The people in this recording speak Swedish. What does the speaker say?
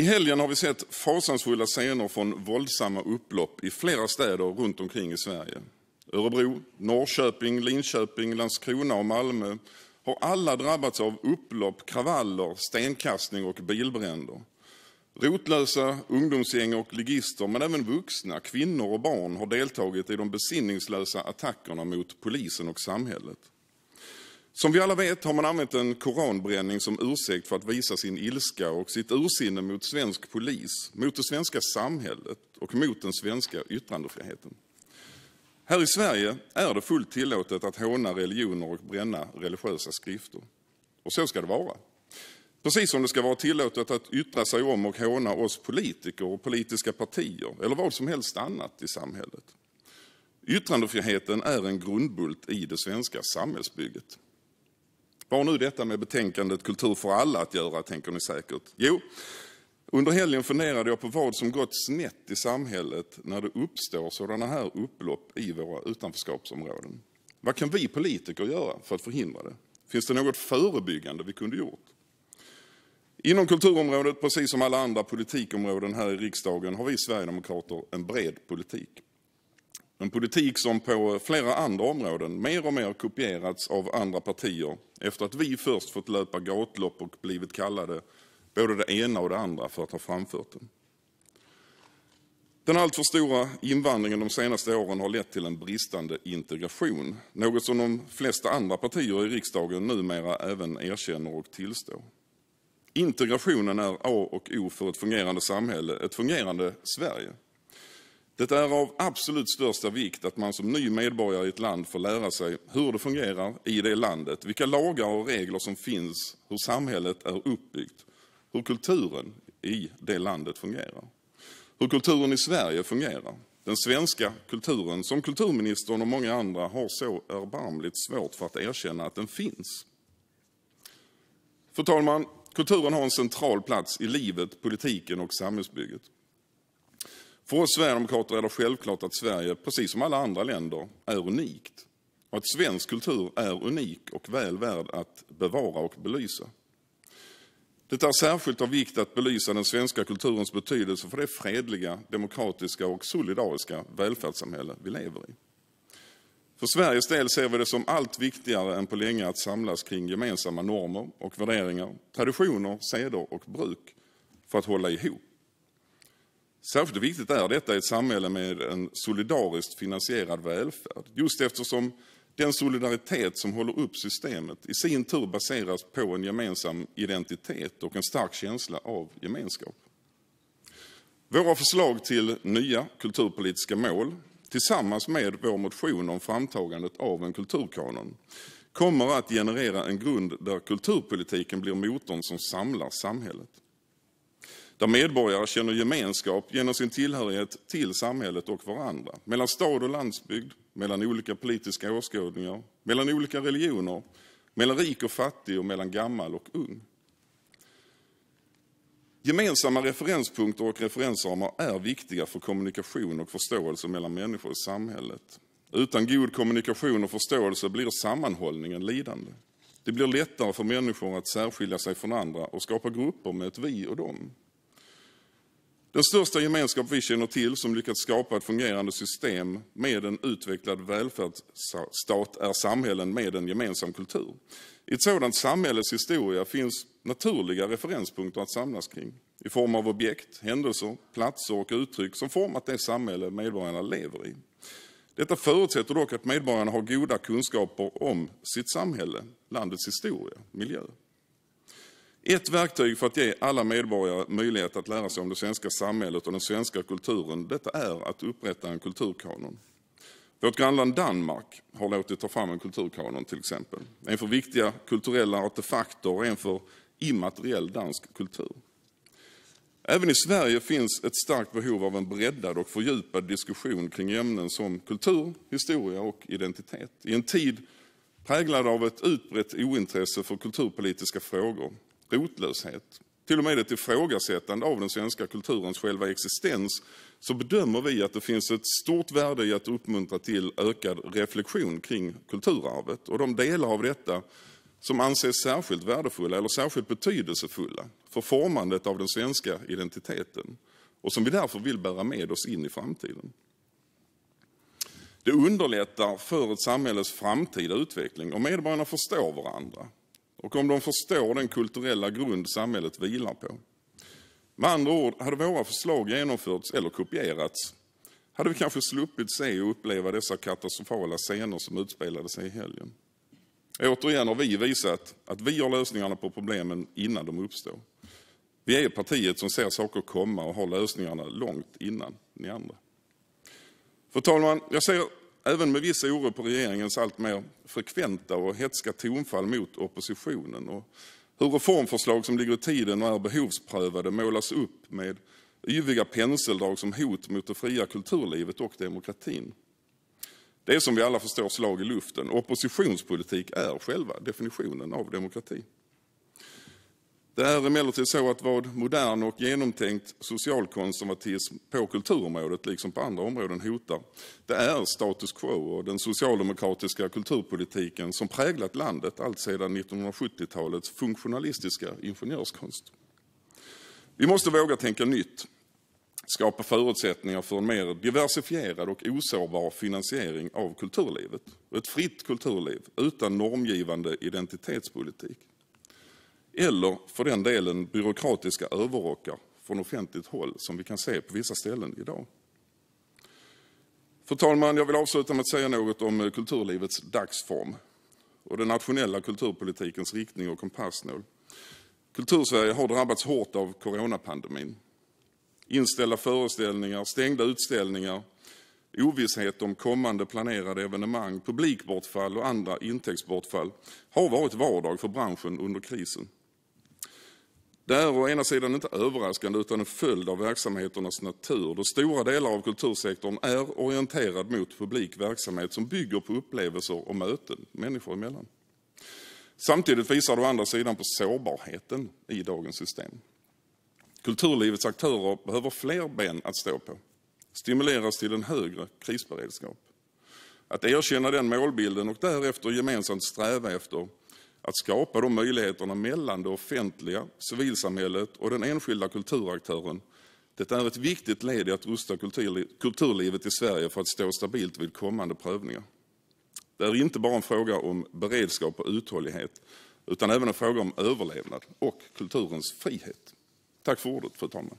I helgen har vi sett fasansfulla scener från våldsamma upplopp i flera städer runt omkring i Sverige. Örebro, Norrköping, Linköping, Landskrona och Malmö har alla drabbats av upplopp, kravaller, stenkastning och bilbränder. Rotlösa ungdomsgäng och ligister, men även vuxna, kvinnor och barn har deltagit i de besinningslösa attackerna mot polisen och samhället. Som vi alla vet har man använt en koranbränning som ursäkt för att visa sin ilska och sitt ursinne mot svensk polis, mot det svenska samhället och mot den svenska yttrandefriheten. Här i Sverige är det fullt tillåtet att håna religioner och bränna religiösa skrifter. Och så ska det vara. Precis som det ska vara tillåtet att yttra sig om och håna oss politiker och politiska partier eller vad som helst annat i samhället. Yttrandefriheten är en grundbult i det svenska samhällsbygget. Vad har nu detta med betänkandet Kultur för alla att göra, tänker ni säkert. Jo, under helgen funderade jag på vad som gått snett i samhället när det uppstår sådana här upplopp i våra utanförskapsområden. Vad kan vi politiker göra för att förhindra det? Finns det något förebyggande vi kunde gjort? Inom kulturområdet, precis som alla andra politikområden här i riksdagen, har vi sverigedemokrater en bred politik. En politik som på flera andra områden mer och mer kopierats av andra partier efter att vi först fått löpa gatlopp och blivit kallade både det ena och det andra för att ha framfört den. Den alltför stora invandringen de senaste åren har lett till en bristande integration, något som de flesta andra partier i riksdagen numera även erkänner och tillstår. Integrationen är A och O för ett fungerande samhälle, ett fungerande Sverige. Det är av absolut största vikt att man som ny medborgare i ett land får lära sig hur det fungerar i det landet, vilka lagar och regler som finns, hur samhället är uppbyggt, hur kulturen i det landet fungerar, hur kulturen i Sverige fungerar. Den svenska kulturen, som kulturministern och många andra har så erbarmligt svårt för att erkänna att den finns. Fru talman, kulturen har en central plats i livet, politiken och samhällsbygget. För oss sverigedemokrater är det självklart att Sverige, precis som alla andra länder, är unikt. Och att svensk kultur är unik och väl värd att bevara och belysa. Det är särskilt av vikt att belysa den svenska kulturens betydelse för det fredliga, demokratiska och solidariska välfärdssamhälle vi lever i. För Sveriges del ser vi det som allt viktigare än på länge att samlas kring gemensamma normer och värderingar, traditioner, seder och bruk för att hålla ihop. Särskilt viktigt är detta i ett samhälle med en solidariskt finansierad välfärd, just eftersom den solidaritet som håller upp systemet i sin tur baseras på en gemensam identitet och en stark känsla av gemenskap. Våra förslag till nya kulturpolitiska mål tillsammans med vår motion om framtagandet av en kulturkanon kommer att generera en grund där kulturpolitiken blir motorn som samlar samhället där medborgare känner gemenskap genom sin tillhörighet till samhället och varandra. Mellan stad och landsbygd, mellan olika politiska åskådningar, mellan olika religioner, mellan rik och fattig och mellan gammal och ung. Gemensamma referenspunkter och referensramar är viktiga för kommunikation och förståelse mellan människor i samhället. Utan god kommunikation och förståelse blir sammanhållningen lidande. Det blir lättare för människor att särskilja sig från andra och skapa grupper med ett vi och dem. Den största gemenskap vi känner till som lyckats skapa ett fungerande system med en utvecklad välfärdsstat är samhällen med en gemensam kultur. I ett sådant samhälles historia finns naturliga referenspunkter att samlas kring i form av objekt, händelser, platser och uttryck som format det samhälle medborgarna lever i. Detta förutsätter dock att medborgarna har goda kunskaper om sitt samhälle, landets historia, miljö ett verktyg för att ge alla medborgare möjlighet att lära sig om det svenska samhället och den svenska kulturen, detta är att upprätta en kulturkanon. Vårt grannland Danmark har låtit ta fram en kulturkanon till exempel. En för viktiga kulturella artefakter och en för immateriell dansk kultur. Även i Sverige finns ett starkt behov av en breddad och fördjupad diskussion kring ämnen som kultur, historia och identitet. I en tid präglad av ett utbrett ointresse för kulturpolitiska frågor rotlöshet. Till och med ett ifrågasättande av den svenska kulturens själva existens så bedömer vi att det finns ett stort värde i att uppmuntra till ökad reflektion kring kulturarvet och de delar av detta som anses särskilt värdefulla eller särskilt betydelsefulla för formandet av den svenska identiteten och som vi därför vill bära med oss in i framtiden. Det underlättar för ett samhälles framtida utveckling om medborgarna förstår varandra och om de förstår den kulturella grund samhället vilar på. Med andra ord, hade våra förslag genomförts eller kopierats hade vi kanske sluppit se och uppleva dessa katastrofala scener som utspelade sig i helgen. Återigen har vi visat att vi har lösningarna på problemen innan de uppstår. Vi är partiet som ser saker komma och har lösningarna långt innan ni andra. Fru talman, jag ser Även med viss oro på regeringens alltmer frekventa och hätska tonfall mot oppositionen och hur reformförslag som ligger i tiden och är behovsprövade målas upp med yviga penseldrag som hot mot det fria kulturlivet och demokratin. Det är som vi alla förstår slag i luften. Oppositionspolitik är själva definitionen av demokrati. Det är emellertid så att vad modern och genomtänkt socialkonservatism på kulturområdet, liksom på andra områden, hotar, det är status quo och den socialdemokratiska kulturpolitiken som präglat landet alltsedan 1970-talets funktionalistiska ingenjörskonst. Vi måste våga tänka nytt, skapa förutsättningar för en mer diversifierad och osårbar finansiering av kulturlivet. Ett fritt kulturliv utan normgivande identitetspolitik. Eller för den delen byråkratiska överrockar från offentligt håll som vi kan se på vissa ställen idag. Fru talman, jag vill avsluta med att säga något om eh, kulturlivets dagsform och den nationella kulturpolitikens riktning och kompassnål. Kultursverige har drabbats hårt av coronapandemin. Inställda föreställningar, stängda utställningar, ovisshet om kommande planerade evenemang, publikbortfall och andra intäktsbortfall har varit vardag för branschen under krisen. Det är å ena sidan inte överraskande utan en följd av verksamheternas natur då stora delar av kultursektorn är orienterad mot publik verksamhet som bygger på upplevelser och möten människor emellan. Samtidigt visar det å andra sidan på sårbarheten i dagens system. Kulturlivets aktörer behöver fler ben att stå på, stimuleras till en högre krisberedskap. Att erkänna den målbilden och därefter gemensamt sträva efter att skapa de möjligheterna mellan det offentliga, civilsamhället och den enskilda kulturaktören. Det är ett viktigt led i att rusta kulturlivet i Sverige för att stå stabilt vid kommande prövningar. Det är inte bara en fråga om beredskap och uthållighet, utan även en fråga om överlevnad och kulturens frihet. Tack för ordet, fru talman.